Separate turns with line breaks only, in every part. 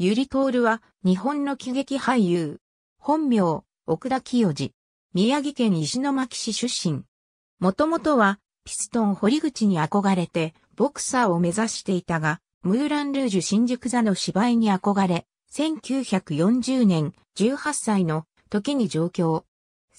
ゆりとおるは、日本の喜劇俳優。本名、奥田清治。宮城県石巻市出身。もともとは、ピストン堀口に憧れて、ボクサーを目指していたが、ムーラン・ルージュ新宿座の芝居に憧れ、1940年、18歳の時に上京。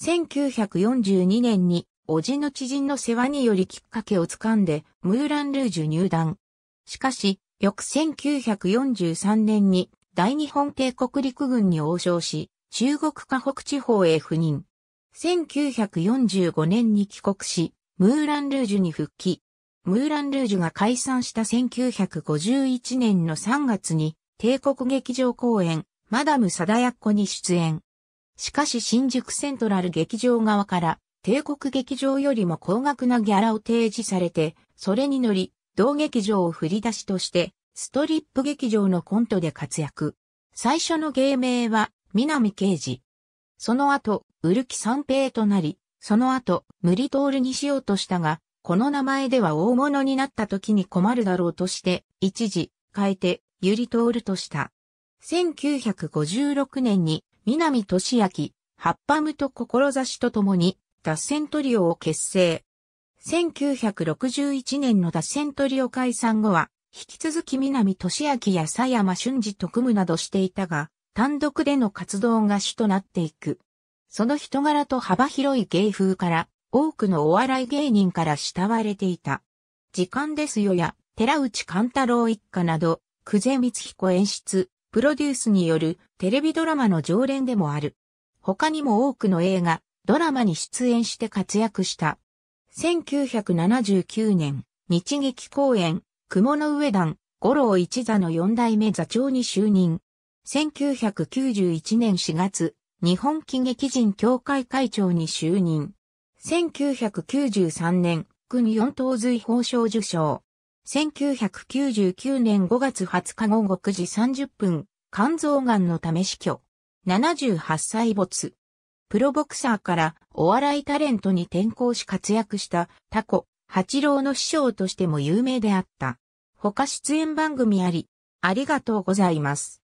1942年に、叔父の知人の世話によりきっかけをつかんで、ムーラン・ルージュ入団。しかし、翌1943年に大日本帝国陸軍に応召し、中国河北地方へ赴任。1945年に帰国し、ムーランルージュに復帰。ムーランルージュが解散した1951年の3月に、帝国劇場公演、マダム・サダヤッコに出演。しかし新宿セントラル劇場側から、帝国劇場よりも高額なギャラを提示されて、それに乗り、同劇場を振り出しとして、ストリップ劇場のコントで活躍。最初の芸名は、南刑事。その後、ウルキ三平となり、その後、無理通りにしようとしたが、この名前では大物になった時に困るだろうとして、一時、変えて、ゆり通るとした。1956年に、南俊明、葉っぱむと志とともに、脱線トリオを結成。1961年の脱線トリオ解散後は、引き続き南俊明や佐山俊二特務などしていたが、単独での活動が主となっていく。その人柄と幅広い芸風から、多くのお笑い芸人から慕われていた。時間ですよや、寺内勘太郎一家など、久世光彦演出、プロデュースによるテレビドラマの常連でもある。他にも多くの映画、ドラマに出演して活躍した。1979年、日劇公演、雲の上段、五郎一座の四代目座長に就任。1991年4月、日本喜劇人協会会長に就任。1993年、国四等随法賞受賞。1999年5月20日午後9時30分、肝臓癌のため死去。78歳没。プロボクサーからお笑いタレントに転向し活躍したタコ、八郎の師匠としても有名であった。他出演番組あり、ありがとうございます。